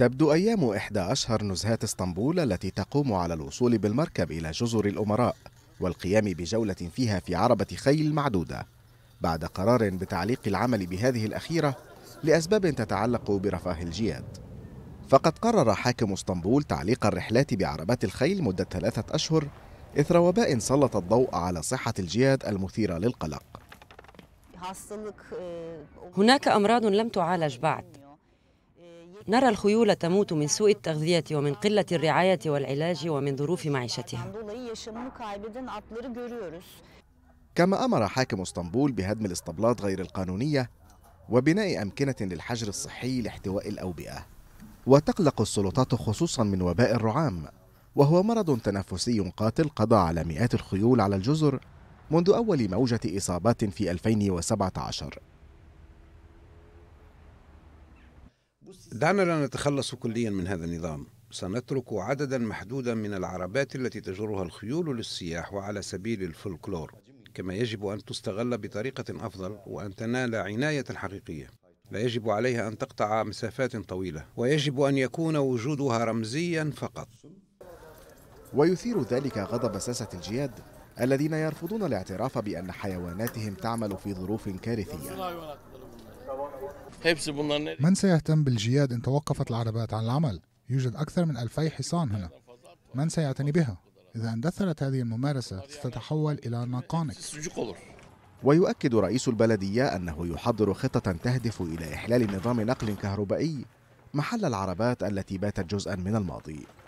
تبدو أيام إحدى أشهر نزهات اسطنبول التي تقوم على الوصول بالمركب إلى جزر الأمراء والقيام بجولة فيها في عربة خيل معدودة بعد قرار بتعليق العمل بهذه الأخيرة لأسباب تتعلق برفاه الجياد فقد قرر حاكم اسطنبول تعليق الرحلات بعربات الخيل مدة ثلاثة أشهر إثر وباء سلط الضوء على صحة الجياد المثيرة للقلق هناك أمراض لم تعالج بعد نرى الخيول تموت من سوء التغذية ومن قلة الرعاية والعلاج ومن ظروف معيشتها كما أمر حاكم اسطنبول بهدم الاسطبلات غير القانونية وبناء أمكنة للحجر الصحي لاحتواء الأوبئة وتقلق السلطات خصوصا من وباء الرعام وهو مرض تنفسي قاتل قضى على مئات الخيول على الجزر منذ أول موجة إصابات في 2017 دعنا لا نتخلص كليا من هذا النظام سنترك عددا محدودا من العربات التي تجرها الخيول للسياح وعلى سبيل الفولكلور كما يجب أن تستغل بطريقة أفضل وأن تنال عناية حقيقية لا يجب عليها أن تقطع مسافات طويلة ويجب أن يكون وجودها رمزيا فقط ويثير ذلك غضب ساسة الجياد الذين يرفضون الاعتراف بأن حيواناتهم تعمل في ظروف كارثية من سيهتم بالجياد إن توقفت العربات عن العمل؟ يوجد أكثر من ألفي حصان هنا من سيعتني بها؟ إذا اندثرت هذه الممارسة ستتحول إلى نقانق ويؤكد رئيس البلدية أنه يحضر خطة تهدف إلى إحلال نظام نقل كهربائي محل العربات التي باتت جزءا من الماضي